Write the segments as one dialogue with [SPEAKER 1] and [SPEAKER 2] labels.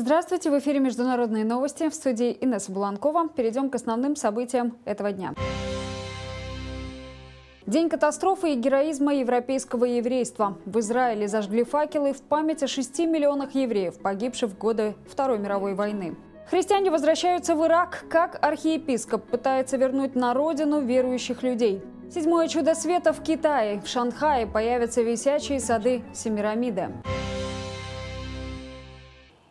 [SPEAKER 1] Здравствуйте, в эфире «Международные новости». В студии Инесса Буланкова. Перейдем к основным событиям этого дня. День катастрофы и героизма европейского еврейства. В Израиле зажгли факелы в память о 6 миллионах евреев, погибших в годы Второй мировой войны. Христиане возвращаются в Ирак, как архиепископ пытается вернуть на родину верующих людей. Седьмое чудо света в Китае. В Шанхае появятся висячие сады Семирамиды.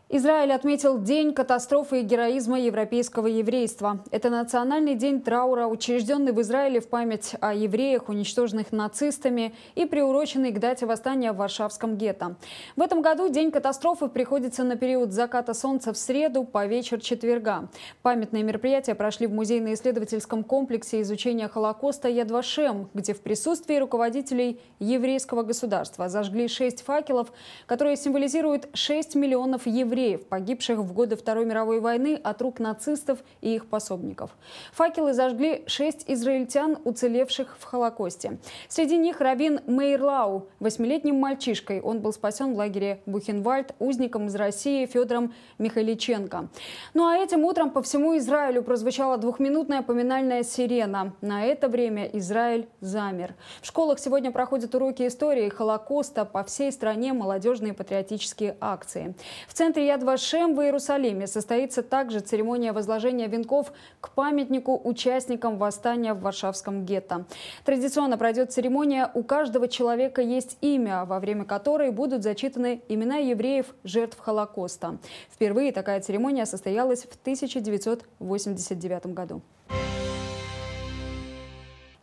[SPEAKER 1] Израиль отметил День катастрофы и героизма европейского еврейства. Это национальный день траура, учрежденный в Израиле в память о евреях, уничтоженных нацистами и приуроченный к дате восстания в Варшавском гетто. В этом году День катастрофы приходится на период заката солнца в среду по вечер четверга. Памятные мероприятия прошли в музейно-исследовательском комплексе изучения Холокоста Ядвашем, где в присутствии руководителей еврейского государства зажгли шесть факелов, которые символизируют 6 миллионов евреев евреев, погибших в годы Второй мировой войны от рук нацистов и их пособников. Факелы зажгли шесть израильтян, уцелевших в Холокосте. Среди них Равин Мейрлау, восьмилетним мальчишкой. Он был спасен в лагере Бухенвальд узником из России Федором Михайличенко. Ну а этим утром по всему Израилю прозвучала двухминутная поминальная сирена. На это время Израиль замер. В школах сегодня проходят уроки истории Холокоста. По всей стране молодежные патриотические акции. В центре Яд Вашем в Иерусалиме состоится также церемония возложения венков к памятнику участникам восстания в Варшавском гетто. Традиционно пройдет церемония «У каждого человека есть имя», во время которой будут зачитаны имена евреев, жертв Холокоста. Впервые такая церемония состоялась в 1989 году.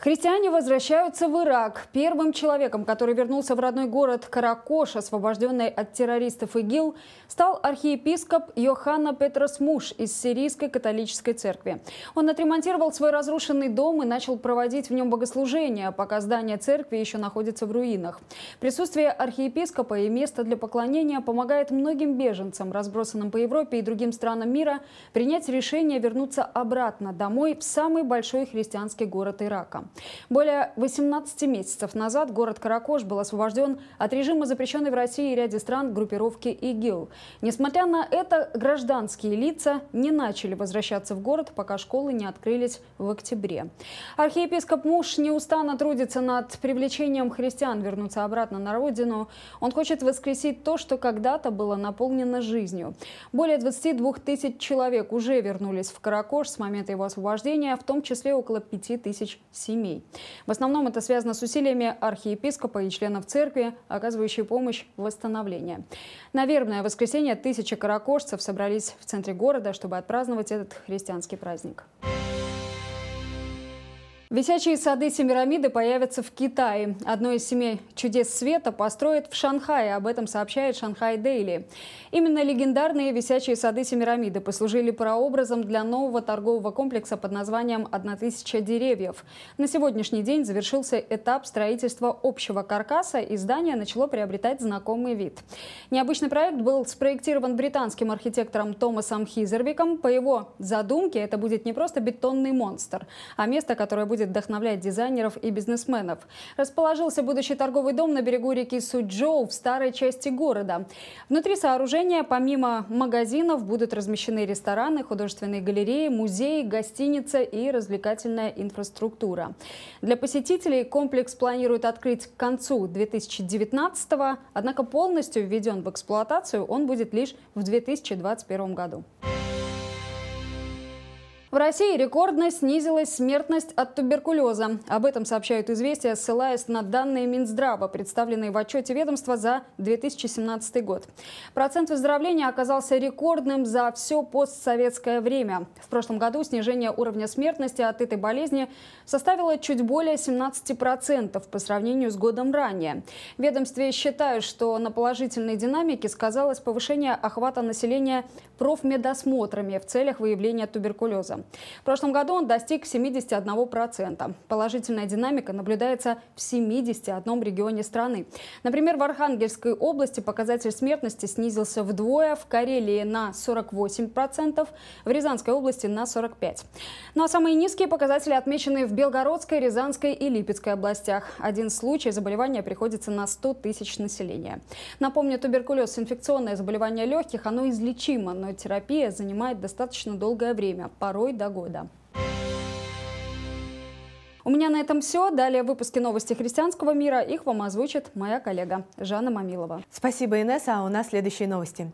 [SPEAKER 1] Христиане возвращаются в Ирак. Первым человеком, который вернулся в родной город Каракош, освобожденный от террористов ИГИЛ, стал архиепископ Йоханна Петрос Муш из Сирийской католической церкви. Он отремонтировал свой разрушенный дом и начал проводить в нем богослужения, пока здание церкви еще находится в руинах. Присутствие архиепископа и место для поклонения помогает многим беженцам, разбросанным по Европе и другим странам мира, принять решение вернуться обратно домой в самый большой христианский город Ирака. Более 18 месяцев назад город Каракош был освобожден от режима запрещенной в России и ряде стран группировки ИГИЛ. Несмотря на это, гражданские лица не начали возвращаться в город, пока школы не открылись в октябре. Архиепископ Муш неустанно трудится над привлечением христиан вернуться обратно на родину. Он хочет воскресить то, что когда-то было наполнено жизнью. Более 22 тысяч человек уже вернулись в Каракош с момента его освобождения, в том числе около 5 тысяч семей семей. В основном это связано с усилиями архиепископа и членов церкви, оказывающей помощь в восстановлении. На вербное воскресенье тысячи каракошцев собрались в центре города, чтобы отпраздновать этот христианский Праздник. Висячие сады Семирамиды появятся в Китае. Одно из семи чудес света построят в Шанхае. Об этом сообщает Шанхай Дейли. Именно легендарные висячие сады Семирамиды послужили прообразом для нового торгового комплекса под названием «1000 деревьев». На сегодняшний день завершился этап строительства общего каркаса, и здание начало приобретать знакомый вид. Необычный проект был спроектирован британским архитектором Томасом Хизервиком. По его задумке это будет не просто бетонный монстр, а место, которое будет будет вдохновлять дизайнеров и бизнесменов. Расположился будущий торговый дом на берегу реки Суджоу в старой части города. Внутри сооружения, помимо магазинов, будут размещены рестораны, художественные галереи, музеи, гостиница и развлекательная инфраструктура. Для посетителей комплекс планируют открыть к концу 2019 года, однако полностью введен в эксплуатацию он будет лишь в 2021 году. В России рекордно снизилась смертность от туберкулеза. Об этом сообщают «Известия», ссылаясь на данные Минздрава, представленные в отчете ведомства за 2017 год. Процент выздоровления оказался рекордным за все постсоветское время. В прошлом году снижение уровня смертности от этой болезни составило чуть более 17% по сравнению с годом ранее. ведомстве считают, что на положительной динамике сказалось повышение охвата населения профмедосмотрами в целях выявления туберкулеза. В прошлом году он достиг 71%. Положительная динамика наблюдается в 71 регионе страны. Например, в Архангельской области показатель смертности снизился вдвое, в Карелии на 48%, в Рязанской области на 45%. Ну а самые низкие показатели отмечены в Белгородской, Рязанской и Липецкой областях. Один случай заболевания приходится на 100 тысяч населения. Напомню, туберкулез – инфекционное заболевание легких, оно излечимо, но терапия занимает достаточно долгое время, порой до года. У меня на этом все. Далее выпуски новости христианского мира. Их вам озвучит моя коллега Жанна Мамилова.
[SPEAKER 2] Спасибо, Инесса. А у нас следующие новости.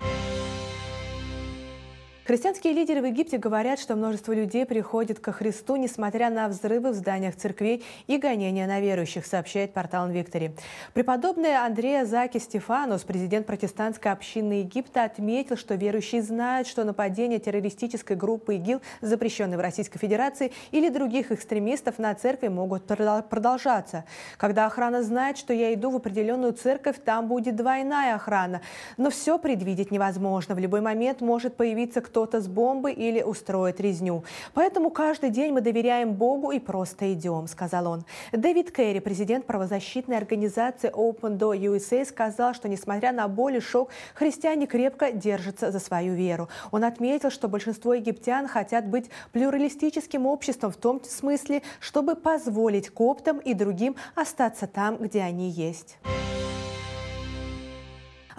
[SPEAKER 2] Христианские лидеры в Египте говорят, что множество людей приходит ко Христу, несмотря на взрывы в зданиях церквей и гонения на верующих, сообщает портал «Инвиктори». Преподобный Андрея Заки Стефанус, президент протестантской общины Египта, отметил, что верующие знают, что нападение террористической группы ИГИЛ, запрещенной в Российской Федерации, или других экстремистов на церкви могут продолжаться. Когда охрана знает, что я иду в определенную церковь, там будет двойная охрана. Но все предвидеть невозможно. В любой момент может появиться кто кто-то с бомбы или устроит резню. Поэтому каждый день мы доверяем Богу и просто идем, сказал он. Дэвид Керри, президент правозащитной организации Open Door USA, сказал, что несмотря на боль и шок, христиане крепко держатся за свою веру. Он отметил, что большинство египтян хотят быть плюралистическим обществом в том смысле, чтобы позволить коптам и другим остаться там, где они есть.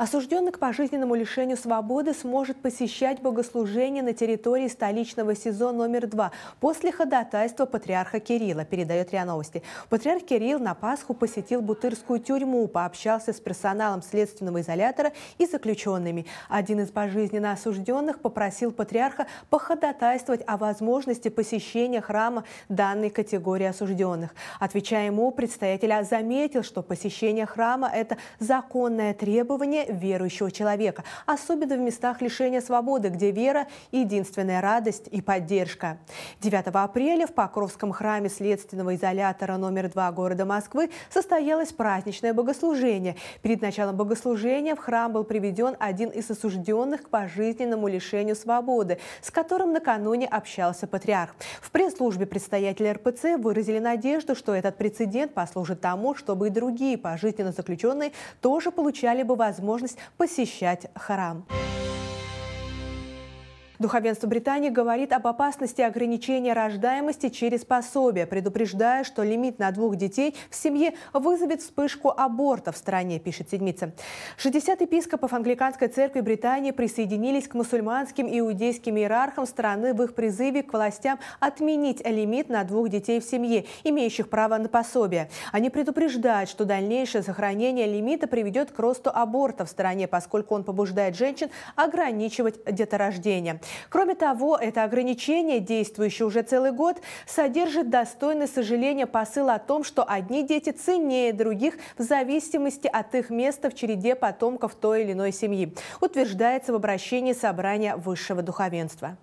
[SPEAKER 2] Осужденный к пожизненному лишению свободы сможет посещать богослужение на территории столичного СИЗО номер 2 после ходатайства патриарха Кирилла, передает РИА Новости. Патриарх Кирилл на Пасху посетил Бутырскую тюрьму, пообщался с персоналом следственного изолятора и заключенными. Один из пожизненно осужденных попросил патриарха походатайствовать о возможности посещения храма данной категории осужденных. Отвечая ему, предстоятель заметил, что посещение храма – это законное требование верующего человека, особенно в местах лишения свободы, где вера – единственная радость и поддержка. 9 апреля в Покровском храме следственного изолятора номер 2 города Москвы состоялось праздничное богослужение. Перед началом богослужения в храм был приведен один из осужденных к пожизненному лишению свободы, с которым накануне общался патриарх. В пресс-службе предстоятели РПЦ выразили надежду, что этот прецедент послужит тому, чтобы и другие пожизненно заключенные тоже получали бы возможность возможность посещать храм. Духовенство Британии говорит об опасности ограничения рождаемости через пособие, предупреждая, что лимит на двух детей в семье вызовет вспышку аборта в стране, пишет Седмица. 60 епископов Англиканской церкви Британии присоединились к мусульманским и иудейским иерархам страны в их призыве к властям отменить лимит на двух детей в семье, имеющих право на пособие. Они предупреждают, что дальнейшее сохранение лимита приведет к росту аборта в стране, поскольку он побуждает женщин ограничивать деторождение. Кроме того, это ограничение, действующее уже целый год, содержит достойное сожаление посыл о том, что одни дети ценнее других в зависимости от их места в череде потомков той или иной семьи, утверждается в обращении собрания высшего духовенства.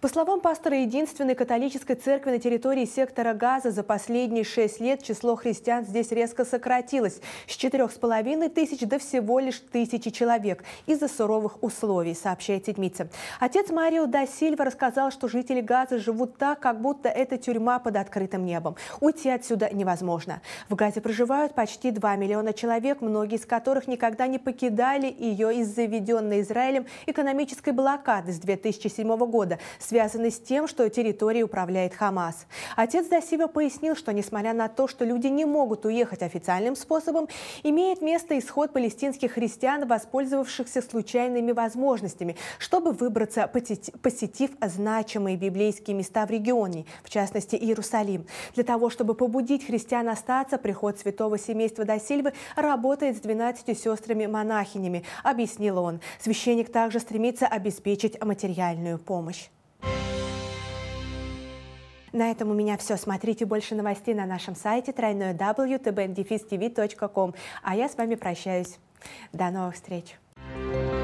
[SPEAKER 2] По словам пастора единственной католической церкви на территории сектора Газа, за последние шесть лет число христиан здесь резко сократилось с четырех с половиной тысяч до всего лишь тысячи человек из-за суровых условий, сообщает седмица. Отец Марио да Сильва рассказал, что жители Газа живут так, как будто это тюрьма под открытым небом. Уйти отсюда невозможно. В Газе проживают почти 2 миллиона человек, многие из которых никогда не покидали ее из за введенной Израилем экономической блокады с 2007 года – связаны с тем, что территорией управляет Хамас. Отец Дасива пояснил, что несмотря на то, что люди не могут уехать официальным способом, имеет место исход палестинских христиан, воспользовавшихся случайными возможностями, чтобы выбраться, посетив значимые библейские места в регионе, в частности Иерусалим. Для того, чтобы побудить христиан остаться, приход святого семейства Дасильвы работает с 12 сестрами-монахинями, объяснил он. Священник также стремится обеспечить материальную помощь. На этом у меня все. Смотрите больше новостей на нашем сайте тройное www.tbndefistv.com. Эм а я с вами прощаюсь. До новых встреч! thank you